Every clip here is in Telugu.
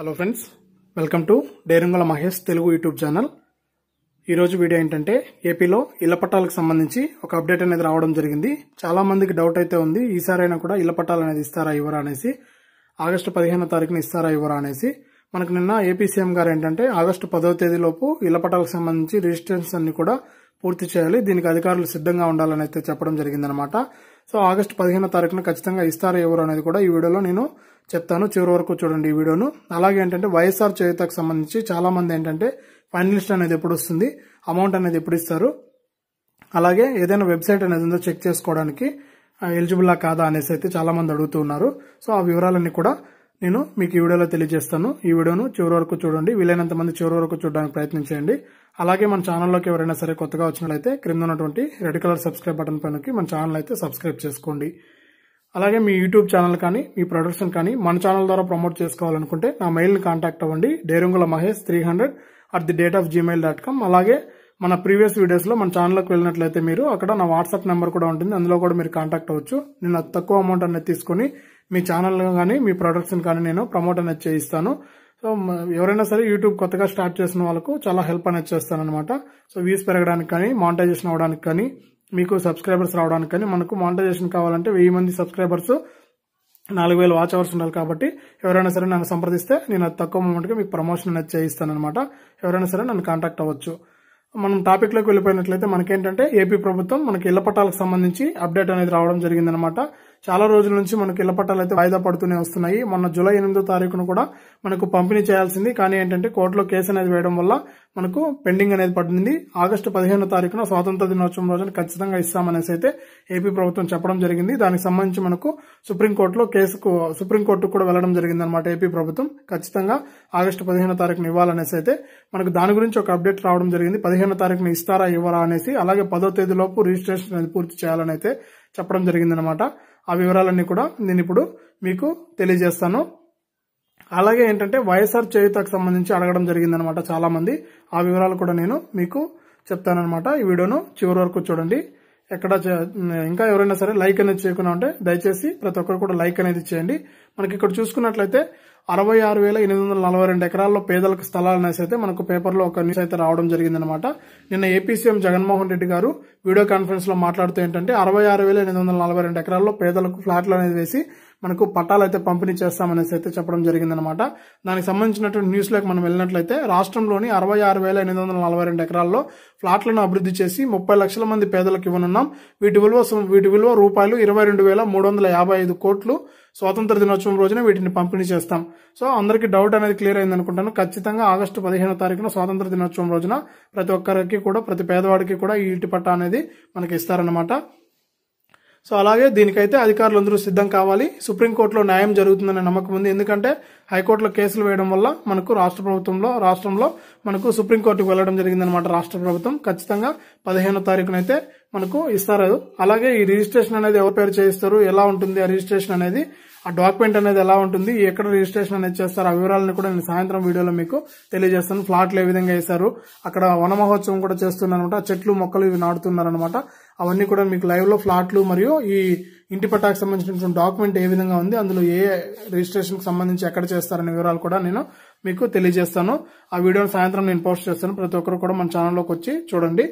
hello friends welcome to Derangula Mahesh Telugu YouTube channel ఈరోజు వీడియో ఏంటంటే ఏపీలో ఇళ్ల పట్టాలకు సంబంధించి ఒక అప్డేట్ అనేది రావడం జరిగింది చాలామందికి డౌట్ అయితే ఉంది ఈసారైనా కూడా ఇళ్ల పట్టాలు అనేది ఇస్తారా ఇవ్వరా అనేసి ఆగస్టు పదిహేనో తారీఖున ఇస్తారా ఇవ్వరా అనేసి మనకు నిన్న ఏపీ సీఎం గారు ఏంటంటే ఆగస్టు పదవ తేదీలోపు ఇళ్ల పట్టాలకు సంబంధించి రిజిస్ట్రేషన్స్ అన్ని కూడా పూర్తి చేయాలి దీనికి అధికారులు సిద్ధంగా ఉండాలని అయితే చెప్పడం జరిగిందనమాట సో ఆగస్టు పదిహేనో తారీఖున ఖచ్చితంగా ఇస్తారు ఎవరు అనేది కూడా ఈ వీడియోలో నేను చెప్తాను చివరి వరకు చూడండి ఈ వీడియోను అలాగే ఏంటంటే వైఎస్ఆర్ చేయుతకు సంబంధించి చాలామంది ఏంటంటే ఫైనలిస్ట్ అనేది ఎప్పుడు వస్తుంది అమౌంట్ అనేది ఎప్పుడు ఇస్తారు అలాగే ఏదైనా వెబ్సైట్ అనేది ఉందో చెక్ చేసుకోవడానికి ఎలిజిబుల్లా కాదా అనేసి అయితే మంది అడుగుతూ ఉన్నారు సో ఆ వివరాలన్నీ కూడా నేను మీకు ఈ వీడియోలో తెలియజేస్తాను ఈ వీడియోను చివరి వరకు చూడండి వీలైనంత మంది చివరి వరకు చూడడానికి ప్రయత్నించండి అలాగే మన ఛానల్లోకి ఎవరైనా సరే కొత్తగా వచ్చినట్లయితే క్రింద ఉన్నటువంటి రెడ్ కలర్ సబ్స్క్రైబ్ బటన్ పైనకి మన ఛానల్ అయితే సబ్స్క్రైబ్ చేసుకోండి అలాగే మీ యూట్యూబ్ ఛానల్ కానీ మీ ప్రొడక్షన్ కానీ మన ఛానల్ ద్వారా ప్రమోట్ చేసుకోవాలనుకుంటే నా మెయిల్ని కాంటాక్ట్ అవ్వండి Derangula Mahesh three hundred at the date of Gmail dot com అలాగే మన ప్రీవియస్ వీడియోస్లో మన ఛానల్కి వెళ్ళినట్లయితే మీరు అక్కడ నా వాట్సాప్ నెంబర్ కూడా ఉంటుంది అందులో కూడా మీరు కాంటాక్ట్ అవ్వచ్చు నేను తక్కువ అమౌంట్ అనేది తీసుకొని మీ ఛానల్ కానీ మీ ప్రొడక్ట్స్ని కానీ నేను ప్రమోట్ అనేది చేయిస్తాను సో ఎవరైనా సరే యూట్యూబ్ కొత్తగా స్టార్ట్ చేసిన వాళ్ళకు చాలా హెల్ప్ అనేది చేస్తానమాట సో వ్యూస్ పెరగడానికి కానీ మానిటైజేషన్ అవడానికి కానీ మీకు సబ్స్క్రైబర్స్ రావడానికి కానీ మనకు మానిటైజేషన్ కావాలంటే వెయ్యి మంది సబ్స్క్రైబర్స్ నాలుగు వేలు వాచ్ అవర్స్ ఉండాలి కాబట్టి ఎవరైనా సరే నన్ను సంప్రదిస్తే నేను అది తక్కువ మూమెంట్గా మీకు ప్రమోషన్ అనేది చేయిస్తానమాట ఎవరైనా సరే నన్ను కాంటాక్ట్ అవ్వచ్చు మనం టాపిక్లోకి వెళ్ళిపోయినట్లయితే మనకేంటంటే ఏపీ ప్రభుత్వం మనకి ఇళ్ల పట్టాలకు సంబంధించి అప్డేట్ అనేది రావడం జరిగిందనమాట చాలా రోజుల నుంచి మనకి ఇళ్ల పట్టాలు అయితే వాయిదా పడుతూనే వస్తున్నాయి మొన్న జూలై ఎనిమిదో తారీఖున కూడా మనకు పంపిణీ చేయాల్సింది కానీ ఏంటంటే కోర్టులో కేసు అనేది వేయడం వల్ల మనకు పెండింగ్ అనేది పడింది ఆగస్టు పదిహేనో తారీఖున స్వాతంత్ర దినోత్సవం రోజున ఖచ్చితంగా ఇస్తామనేసి అయితే ఏపీ ప్రభుత్వం చెప్పడం జరిగింది దానికి సంబంధించి మనకు సుప్రీంకోర్టులో కేసుకు సుప్రీంకోర్టుకు కూడా వెళ్లడం జరిగింది అనమాట ఏపీ ప్రభుత్వం ఖచ్చితంగా ఆగస్టు పదిహేనో తారీఖున ఇవ్వాలనేసి అయితే మనకు దాని గురించి ఒక అప్డేట్ రావడం జరిగింది పదిహేనో తారీఖున ఇస్తారా ఇవ్వరా అనేసి అలాగే పదో తేదీలోపు రిజిస్ట్రేషన్ అనేది పూర్తి చేయాలని అయితే చెప్పడం జరిగిందనమాట ఆ వివరాలన్నీ కూడా నేను ఇప్పుడు మీకు తెలియజేస్తాను అలాగే ఏంటంటే వైఎస్ఆర్ చేయుతకు సంబంధించి అడగడం జరిగిందనమాట చాలా మంది ఆ వివరాలు కూడా నేను మీకు చెప్తానమాట ఈ వీడియోను చివరి వరకు చూడండి ఎక్కడ ఇంకా ఎవరైనా సరే లైక్ అనేది చేయకుండా ఉంటే దయచేసి ప్రతి ఒక్కరు కూడా లైక్ అనేది చేయండి మనకి ఇక్కడ చూసుకున్నట్లయితే అరవై ఆరు వేల ఎనిమిది వందల నలభై రెండు ఎకరాల్లో పేదలకు స్థలాలు అనేసి అయితే మనకు పేపర్లో ఒక న్యూస్ అయితే రావడం జరిగిందనమాట నిన్న ఏపీ సీఎం జగన్మోహన్ రెడ్డి గారు వీడియో కాన్ఫరెన్స్ లో మాట్లాడుతూ ఏంటంటే అరవై ఆరు వేల ఎనిమిది వందల నలభై రెండు ఎకరాల్లో పేదలకు ఫ్లాట్లు అనేది వేసి మనకు పట్టాలు అయితే పంపిణీ చేస్తామనేసి అయితే చెప్పడం జరిగిందనమాట దానికి సంబంధించినటువంటి లోకి మనం వెళ్ళినట్లయితే రాష్ట్రంలోని అరవై ఆరు వేల ఎనిమిది వందల నలభై రెండు ఎకరాల్లో ఫ్లాట్లను అభివృద్ధి చేసి ముప్పై లక్షల మంది పేదలకు ఇవ్వనున్నాం వీటి విలువ వీటి విలువ రూపాయలు ఇరవై రెండు వేల మూడు వందల యాభై ఐదు కోట్లు స్వాతంత్ర దినోత్సవం రోజున వీటిని పంపిణీ చేస్తాం సో అందరికీ డౌట్ అనేది క్లియర్ అయింది అనుకుంటాను ఖచ్చితంగా ఆగస్టు పదిహేనో తారీఖున స్వాతంత్ర దినోత్సవం రోజున ప్రతి ఒక్కరికి కూడా ప్రతి పేదవాడికి కూడా ఈ ఇంటి పట్టా అనేది మనకి ఇస్తారనమాట సో అలాగే దీనికైతే అధికారులు అందరూ సిద్ధం కావాలి సుప్రీంకోర్టులో న్యాయం జరుగుతుందనే నమ్మకం ఉంది ఎందుకంటే హైకోర్టులో కేసులు వేయడం వల్ల మనకు రాష్ట్ర ప్రభుత్వంలో రాష్ట్రంలో మనకు సుప్రీంకోర్టుకు వెళ్లడం జరిగిందనమాట రాష్ట్ర ప్రభుత్వం ఖచ్చితంగా పదిహేనో తారీఖునైతే మనకు ఇస్తారు అలాగే ఈ రిజిస్ట్రేషన్ అనేది ఎవరి పేరు చేయిస్తారు ఎలా ఉంటుంది ఆ రిజిస్ట్రేషన్ అనేది ఆ డాక్యుమెంట్ అనేది ఎలా ఉంటుంది ఎక్కడ రిజిస్ట్రేషన్ అనేది చేస్తారు ఆ వివరాలను కూడా నేను సాయంత్రం వీడియోలో మీకు తెలియజేస్తాను ఫ్లాట్లు ఏ విధంగా వేస్తారు అక్కడ వన మహోత్సవం కూడా చేస్తున్నారనమాట చెట్లు మొక్కలు ఇవి నాటుతున్నారనమాట అవన్నీ కూడా మీకు లైవ్లో ఫ్లాట్లు మరియు ఈ ఇంటి పట్టాకు సంబంధించినటువంటి డాక్యుమెంట్ ఏ విధంగా ఉంది అందులో ఏ రిజిస్ట్రేషన్కి సంబంధించి ఎక్కడ చేస్తారనే వివరాలు కూడా నేను మీకు తెలియజేస్తాను ఆ వీడియోని సాయంత్రం నేను పోస్ట్ చేస్తాను ప్రతి ఒక్కరు కూడా మన ఛానల్లోకి వచ్చి చూడండి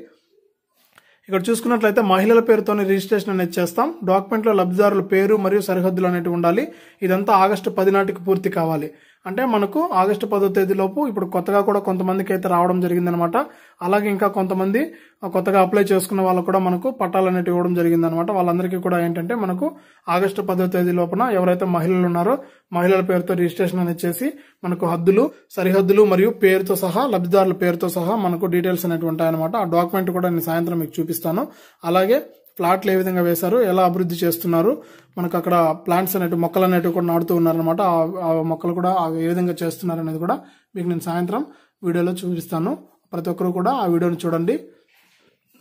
ఇక్కడ చూసుకున్నట్లయితే మహిళల పేరుతోనే రిజిస్ట్రేషన్ అనేది చేస్తాం డాక్యుమెంట్లో లబ్ధిదారుల పేరు మరియు సరిహద్దులు అనేవి ఉండాలి ఇదంతా ఆగస్టు పది నాటికి పూర్తి కావాలి అంటే మనకు ఆగస్టు పదో తేదీలోపు ఇప్పుడు కొత్తగా కూడా కొంతమందికి అయితే రావడం జరిగిందనమాట అలాగే ఇంకా కొంతమంది కొత్తగా అప్లై చేసుకున్న వాళ్ళు కూడా మనకు పట్టాలు అనేవి ఇవ్వడం జరిగిందనమాట వాళ్ళందరికీ కూడా ఏంటంటే మనకు ఆగస్టు పదో తేదీ లోపల ఎవరైతే మహిళలు ఉన్నారో మహిళల పేరుతో రిజిస్ట్రేషన్ అనేది చేసి మనకు హద్దులు సరిహద్దులు మరియు పేరుతో సహా లబ్ధిదారుల పేరుతో సహా మనకు డీటెయిల్స్ అనేవి ఉంటాయన్నమాట ఆ డాక్యుమెంట్ కూడా నేను సాయంత్రం మీకు చూపిస్తాను అలాగే ప్లాట్లు ఏ విధంగా వేశారు ఎలా అభివృద్ధి చేస్తున్నారు మనకు అక్కడ ప్లాంట్స్ అనేటివి మొక్కలు అనేటివి కూడా నాడుతూ ఉన్నారనమాట ఆ మొక్కలు కూడా ఏ విధంగా చేస్తున్నారు అనేది కూడా మీకు నేను సాయంత్రం వీడియోలో చూపిస్తాను ప్రతి ఒక్కరు కూడా ఆ వీడియోని చూడండి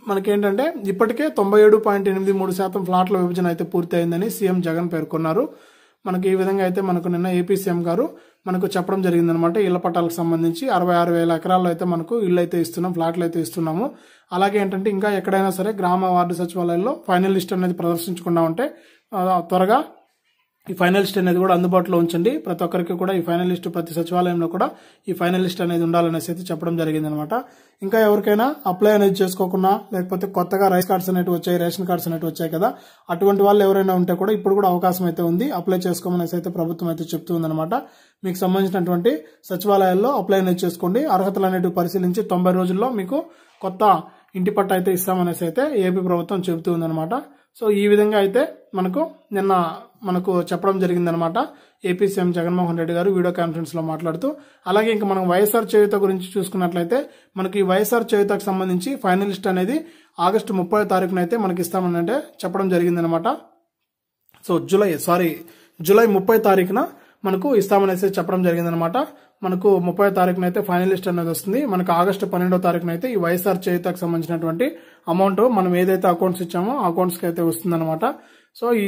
మనకేంటంటే ఇప్పటికే తొంభై ఏడు పాయింట్ ఎనిమిది మూడు శాతం ఫ్లాట్ల విభజన అయితే పూర్తి అయిందని సీఎం జగన్ పేర్కొన్నారు మనకు ఈ విధంగా అయితే మనకు నిన్న ఏపీ సీఎం గారు మనకు చెప్పడం జరిగిందనమాట ఇళ్ల పట్టాలకు సంబంధించి అరవై ఆరు వేల ఎకరాల్లో అయితే మనకు ఇళ్ళు అయితే ఇస్తున్నాం ఫ్లాట్లు అయితే ఇస్తున్నాము అలాగే ఏంటంటే ఇంకా ఎక్కడైనా సరే గ్రామ వార్డు సచివాలయాల్లో ఫైనల్ లిస్ట్ అనేది ప్రదర్శించకుండా ఉంటే త్వరగా ఈ ఫైనల్ లిస్ట్ అనేది కూడా అందుబాటులో ఉంచండి ప్రతి ఒక్కరికి కూడా ఈ ఫైనల్ లిస్ట్ ప్రతి సచివాలయంలో కూడా ఈ ఫైనల్ లిస్ట్ అనేది ఉండాలనేసి అయితే చెప్పడం జరిగింది అనమాట ఇంకా ఎవరికైనా అప్లై అనేది చేసుకోకుండా లేకపోతే కొత్తగా రైస్ కార్డ్స్ అనేవి వచ్చాయి రేషన్ కార్డ్స్ అనేవి వచ్చాయి కదా అటువంటి వాళ్ళు ఎవరైనా ఉంటే కూడా ఇప్పుడు కూడా అవకాశం అయితే ఉంది అప్లై చేసుకోమనేసి అయితే ప్రభుత్వం అయితే అనమాట మీకు సంబంధించినటువంటి సచివాలయాల్లో అప్లై అనేది చేసుకోండి అర్హతలు అనేవి పరిశీలించి తొంభై రోజుల్లో మీకు కొత్త ఇంటి పట్ట అయితే ఇస్తామనేసి అయితే ఏపీ ప్రభుత్వం అనమాట సో ఈ విధంగా అయితే మనకు నిన్న మనకు చెప్పడం జరిగిందనమాట ఏపీ సీఎం జగన్మోహన్ రెడ్డి గారు వీడియో కాన్ఫరెన్స్లో మాట్లాడుతూ అలాగే ఇంకా మనం వైఎస్ఆర్ చేయుత గురించి చూసుకున్నట్లయితే మనకి వైఎస్ఆర్ చేయుతకు సంబంధించి ఫైనలిస్ట్ అనేది ఆగస్టు ముప్పై తారీఖునైతే మనకి ఇస్తామని అంటే చెప్పడం జరిగిందనమాట సో జూలై సారీ జూలై ముప్పై తారీఖున మనకు ఇస్తామనేసి చెప్పడం జరిగిందనమాట మనకు ముప్పై తారీఖున అయితే ఫైనలిస్ట్ అనేది వస్తుంది మనకు ఆగస్టు పన్నెండో తారీఖున అయితే ఈ వైఎస్ఆర్ చేయుతకు సంబంధించినటువంటి అమౌంట్ మనం ఏదైతే అకౌంట్స్ ఇచ్చామో అకౌంట్స్కి అయితే వస్తుందన్నమాట సో ఈ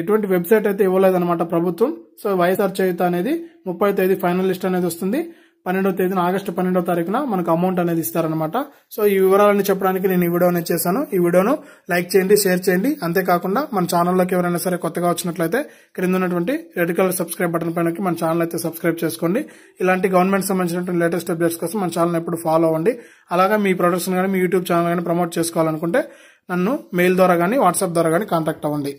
ఎటువంటి వెబ్సైట్ అయితే ఇవ్వలేదన్నమాట ప్రభుత్వం సో వైఎస్ఆర్ చేయుత అనేది ముప్పై తేదీ ఫైనల్ లిస్ట్ అనేది వస్తుంది పన్నెండో తేదీన ఆగస్టు పన్నెండో తారీఖున మనకు అమౌంట్ అనేది ఇస్తారనమాట సో ఈ వివరాలను చెప్పడానికి నేను ఈ అనేది చేశాను ఈ వీడియోను లైక్ చేయండి షేర్ చేయండి అంతేకాకుండా మన ఛానల్లోకి ఎవరైనా సరే కొత్తగా వచ్చినట్లయితే క్రింద ఉన్నటువంటి రెడ్ కలర్ సబ్స్క్రైబ్ బటన్ పైన మన ఛానల్ అయితే సబ్స్క్రైబ్ చేసుకోండి ఇలాంటి గవర్నమెంట్ సంబంధించినటువంటి లేటెస్ట్ అప్డేట్స్ కోసం మన ఛానల్ ఎప్పుడు ఫాలో అవ్వండి అలాగా మీ ప్రొడక్ట్స్ కానీ మీ యూట్యూబ్ ఛానల్ కానీ ప్రమోట్ చేసుకోవాలనుకుంటే నన్ను మెయిల్ ద్వారా కానీ వాట్సాప్ ద్వారా కానీ కాంటాక్ట్ అవ్వండి